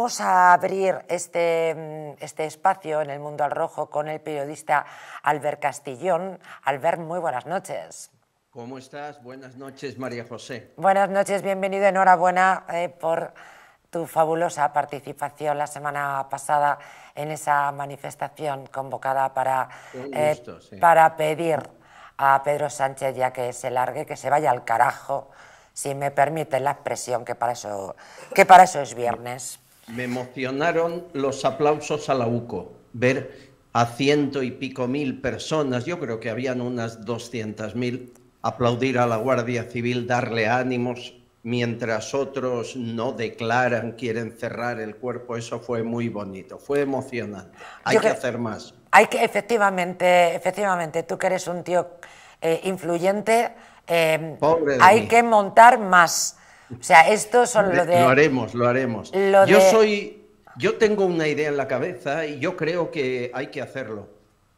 Vamos a abrir este, mm, este, espacio en el Mundo al Rojo con el periodista Albert Castillón. Albert, muy buenas noches. ¿Cómo estás? Buenas noches, María José. Buenas noches, bienvenido, enhorabuena eh, por tu fabulosa participación la semana pasada en esa manifestación convocada para, eh, para pedir a Pedro Sánchez ya que se largue, que se vaya al carajo, si me permiten la expresión, que para eso, que para eso es viernes. Me emocionaron los aplausos a la UCO, ver a ciento y pico mil personas, yo creo que habían unas doscientas mil, aplaudir a la Guardia Civil, darle ánimos, mientras otros no declaran, quieren cerrar el cuerpo, eso fue muy bonito, fue emocionante. Hay que, hacer más. Hay que, efectivamente, efectivamente, tú que eres un tío eh, influyente, eh, hay que montar más. O sea, esto son lo de... Lo haremos, lo haremos. yo soy... Yo tengo una idea en la cabeza y yo creo que hay que hacerlo.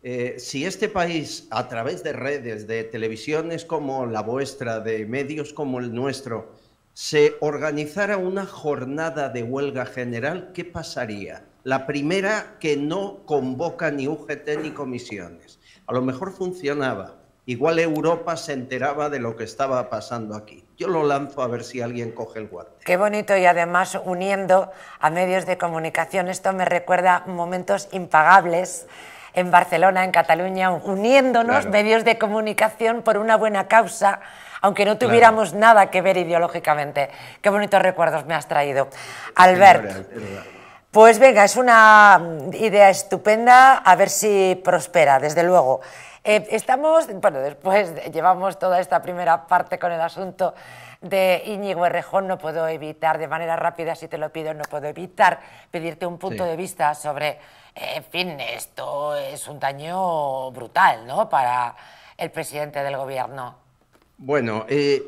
Eh, si este país, a través de redes, de televisiones como la vuestra, de medios como el nuestro, se organizara una jornada de huelga general, ¿qué pasaría? La primera que no convoca ni UGT ni comisiones. A lo mejor funcionaba, Igual Europa se enteraba de lo que estaba pasando aquí. Yo lo lanzo a ver si alguien coge el guante. Qué bonito y además uniendo a medios de comunicación. Esto me recuerda momentos impagables en Barcelona, en Cataluña, uniéndonos medios de comunicación por una buena causa, aunque no tuviéramos nada que ver ideológicamente. Qué bonitos recuerdos me has traído. Albert. Pues venga, es una mm, idea estupenda, a ver si prospera, desde luego. Eh, estamos, bueno, después llevamos toda esta primera parte con el asunto de Íñigo Errejón, no puedo evitar, de manera rápida, si te lo pido, no puedo evitar pedirte un punto de vista sobre, eh, en fin, esto es un daño brutal, ¿no?, para el presidente del gobierno. Bueno, eh,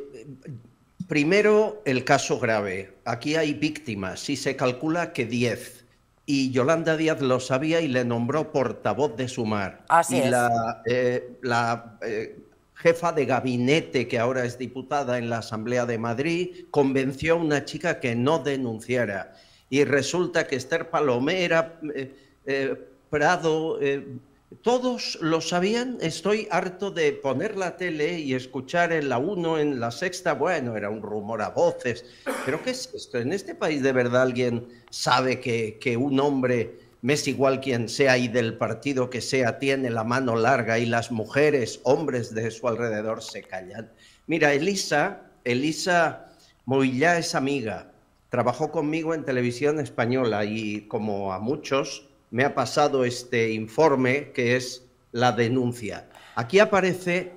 Primero, el caso grave. Aquí hay víctimas y se calcula que 10. Y Yolanda Díaz lo sabía y le nombró portavoz de Sumar. Así es. la, eh, la eh, jefa de gabinete, que ahora es diputada en la Asamblea de Madrid, convenció a una chica que no denunciara. Y resulta que Esther Palomera, eh, Prado, todos lo sabían, estoy harto de poner la tele y escuchar en la 1, en la sexta, bueno, era un rumor a voces, pero ¿qué es esto? ¿En este país de verdad alguien sabe que, que un hombre, me es igual quien sea y del partido que sea, tiene la mano larga y las mujeres, hombres de su alrededor se callan? Mira, Elisa, Elisa Moillá es amiga, trabajó conmigo en televisión española y como a muchos, me ha pasado este informe, que es la denuncia. Aquí aparece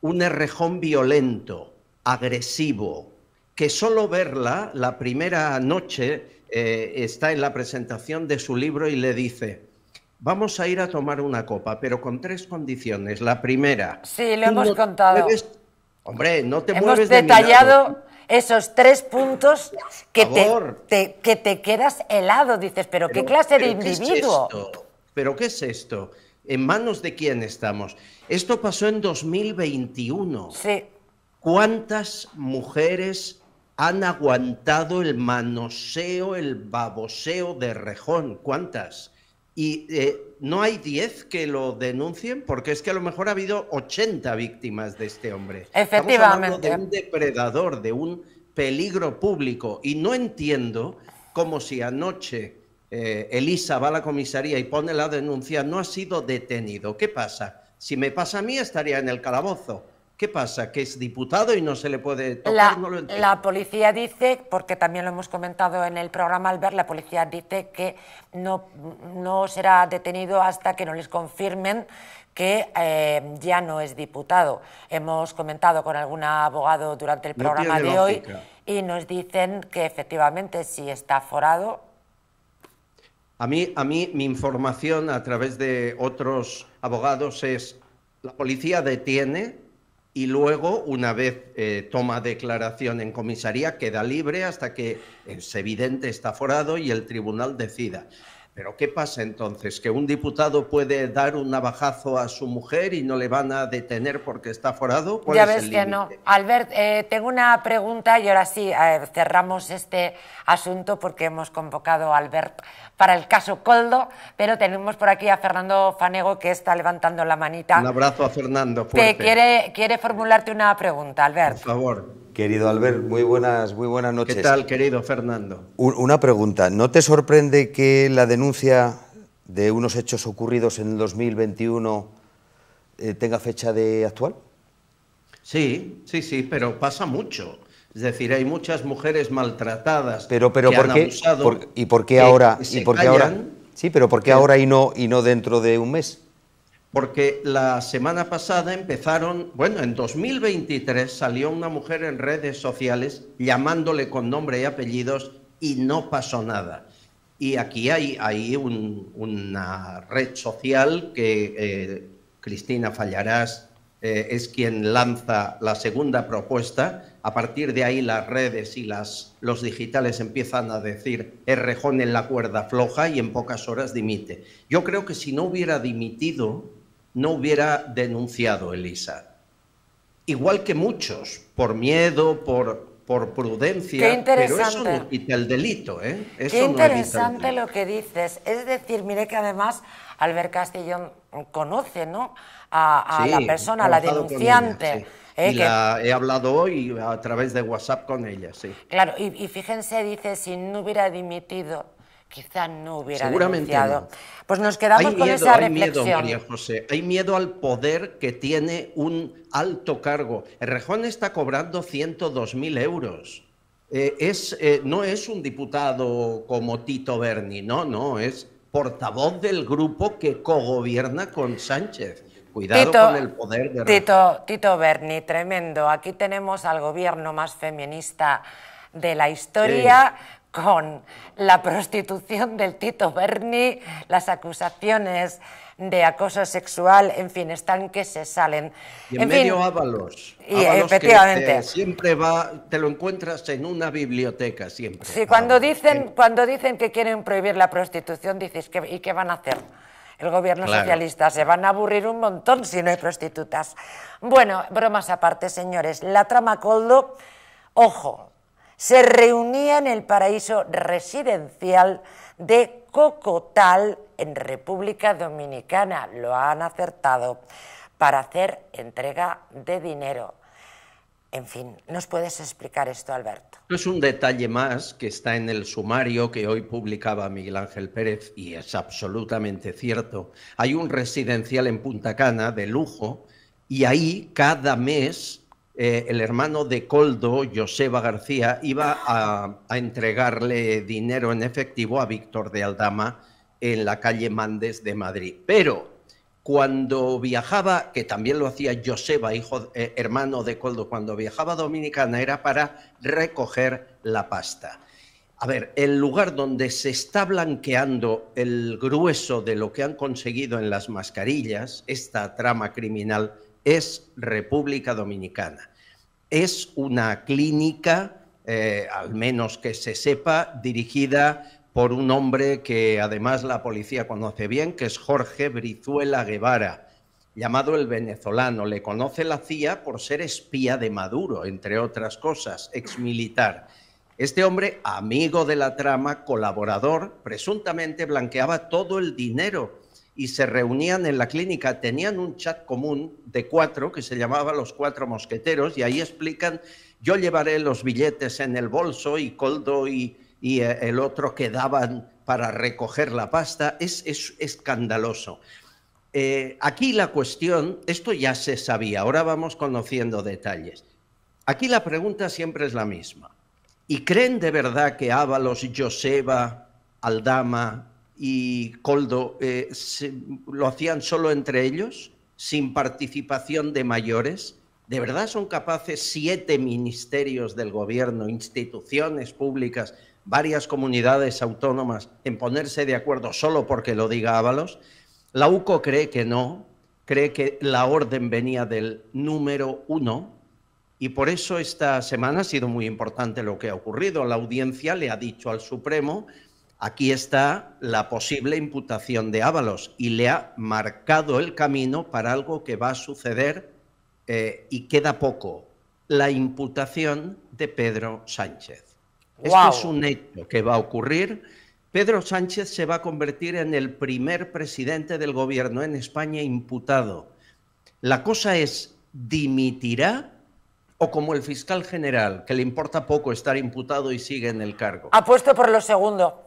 un errejón violento, agresivo, que solo verla la primera noche eh, está en la presentación de su libro y le dice, vamos a ir a tomar una copa, pero con tres condiciones. La primera... Sí, lo hemos contado. hombre, no te hemos detallado esos tres puntos que te, quedas helado. Dices, pero, ¿qué clase de individuo? ¿Pero qué es esto? ¿En manos de quién estamos? Esto pasó en 2021. Sí. ¿Cuántas mujeres han aguantado el manoseo, el baboseo de Rejón? ¿Cuántas? Y eh, no hay 10 que lo denuncien, porque es que a lo mejor ha habido 80 víctimas de este hombre. Efectivamente. Estamos hablando de un depredador, de un peligro público. Y no entiendo cómo si anoche eh, Elisa va a la comisaría y pone la denuncia, no ha sido detenido. ¿Qué pasa? Si me pasa a mí, estaría en el calabozo. ¿Qué pasa? ¿Que es diputado y no se le puede tocar? La, policía dice, porque también lo hemos comentado en el programa Albert, la policía dice que no, no será detenido hasta que no les confirmen que eh, ya no es diputado. Hemos comentado con algún abogado durante el programa de hoy y nos dicen que efectivamente si está forado. A mí, a mí mi información a través de otros abogados es, la policía detiene y luego, una vez eh, toma declaración en comisaría, queda libre hasta que es eh, evidente está forado y el tribunal decida. Pero ¿qué pasa entonces? ¿Que un diputado puede dar un navajazo a su mujer y no le van a detener porque está forado? Ya ves que no. Albert, eh, tengo una pregunta y ahora sí eh, cerramos este asunto porque hemos convocado a Albert para el caso Coldo, pero tenemos por aquí a Fernando Fanego que está levantando la manita. Un abrazo a Fernando. Que quiere, quiere formularte una pregunta, Albert. Por favor. Querido Albert, muy buenas, muy buenas noches. ¿Qué tal, querido Fernando? Una pregunta. ¿No te sorprende que la denuncia de unos hechos ocurridos en 2021 eh, tenga fecha de actual? Sí, sí, sí, pero pasa mucho. Es decir, hay muchas mujeres maltratadas. que ¿por han Abusado, ¿Y por qué ahora? ¿Y por qué ahora? Sí, pero ¿por qué eh, ahora y no y no dentro de un mes? porque la semana pasada empezaron, bueno, en 2023 salió una mujer en redes sociales llamándole con nombre y apellidos y no pasó nada. Y aquí hay, ahí una red social que eh, Cristina Fallarás eh, es quien lanza la segunda propuesta. A partir de ahí las redes y las, los digitales empiezan a decir Errejón en la cuerda floja y en pocas horas dimite. Yo creo que si no hubiera dimitido, no hubiera denunciado Elisa. Igual que muchos, por miedo, por, por prudencia, pero eso no el delito. ¿eh? Qué interesante lo que dices. Es decir, mire que además Albert Castellón conoce ¿no? a, la persona, a la denunciante. he hablado hoy a través de WhatsApp con ella, sí. Claro, y fíjense, dice, si no hubiera dimitido quizá no hubiera Seguramente Pues nos quedamos con esa reflexión. Hay miedo, María José, hay miedo al poder que tiene un alto cargo. Rejón está cobrando 102.000 euros. Eh, es, eh, no es un diputado como Tito Berni, no, no, es portavoz del grupo que cogobierna con Sánchez. Cuidado con el poder de Tito, Tito Berni, tremendo. Aquí tenemos al gobierno más feminista de la historia, con la prostitución del Tito Berni, las acusaciones de acoso sexual, en fin, están que se salen. Y en, medio Y efectivamente. siempre va, te lo encuentras en una biblioteca, siempre. Sí, cuando, dicen, cuando dicen que quieren prohibir la prostitución, dices, que, ¿y qué van a hacer? El gobierno socialista se van a aburrir un montón si no hay prostitutas. Bueno, bromas aparte, señores. La trama Coldo, ojo, se reunía en el paraíso residencial de Cocotal, en República Dominicana, lo han acertado, para hacer entrega de dinero. En fin, ¿nos puedes explicar esto, Alberto? Es un detalle más que está en el sumario que hoy publicaba Miguel Ángel Pérez y es absolutamente cierto. Hay un residencial en Punta Cana de lujo y ahí cada mes eh, el hermano de Coldo, Joseba García, iba a, entregarle dinero en efectivo a Víctor de Aldama en la calle Mandes de Madrid. Pero cuando viajaba, que también lo hacía Joseba, hijo, eh, hermano de Coldo, cuando viajaba Dominicana era para recoger la pasta. A ver, el lugar donde se está blanqueando el grueso de lo que han conseguido en las mascarillas, esta trama criminal, es República Dominicana. Es una clínica, eh, al menos que se sepa, dirigida por un hombre que además la policía conoce bien, que es Jorge Brizuela Guevara, llamado el venezolano. Le conoce la CIA por ser espía de Maduro, entre otras cosas, exmilitar. Este hombre, amigo de la trama, colaborador, presuntamente blanqueaba todo el dinero y se reunían en la clínica, tenían un chat común de cuatro que se llamaba Los Cuatro Mosqueteros y ahí explican, yo llevaré los billetes en el bolso y Coldo y, eh, el otro quedaban para recoger la pasta, es, escandaloso. Eh, aquí la cuestión, esto ya se sabía, ahora vamos conociendo detalles. Aquí la pregunta siempre es la misma. ¿Y creen de verdad que Ábalos, Joseba, Aldama, y Coldo eh, lo hacían solo entre ellos, sin participación de mayores. ¿De verdad son capaces siete ministerios del gobierno, instituciones públicas, varias comunidades autónomas en ponerse de acuerdo solo porque lo diga Ábalos? La UCO cree que no, cree que la orden venía del número uno y por eso esta semana ha sido muy importante lo que ha ocurrido. La audiencia le ha dicho al Supremo Aquí está la posible imputación de Ábalos y le ha marcado el camino para algo que va a suceder eh, y queda poco, la imputación de Pedro Sánchez. Esto es un hecho que va a ocurrir. Pedro Sánchez se va a convertir en el primer presidente del gobierno en España imputado. La cosa es, ¿dimitirá o como el fiscal general, que le importa poco estar imputado y sigue en el cargo? Apuesto por lo segundo.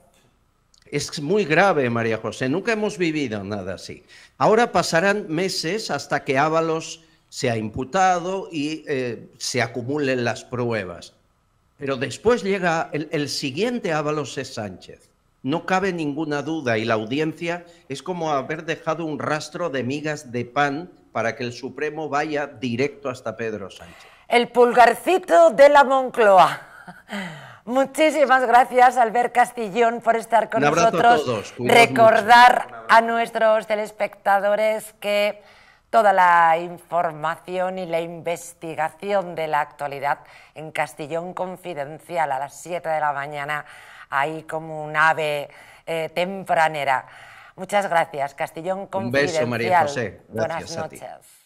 Es muy grave, María José, nunca hemos vivido nada así. Ahora pasarán meses hasta que Ábalos sea imputado y eh, se acumulen las pruebas. Pero después llega el, el siguiente Ábalos es Sánchez. No cabe ninguna duda y la audiencia es como haber dejado un rastro de migas de pan para que el Supremo vaya directo hasta Pedro Sánchez. El pulgarcito de la Moncloa. Muchísimas gracias, Albert Castillón, por estar con nosotros. Recordar a nuestros telespectadores que toda la información y la investigación de la actualidad en Castillón Confidencial a las 7 de la mañana, ahí como un ave eh, tempranera. Muchas gracias, Castillón Confidencial. Un beso, María José. Buenas noches.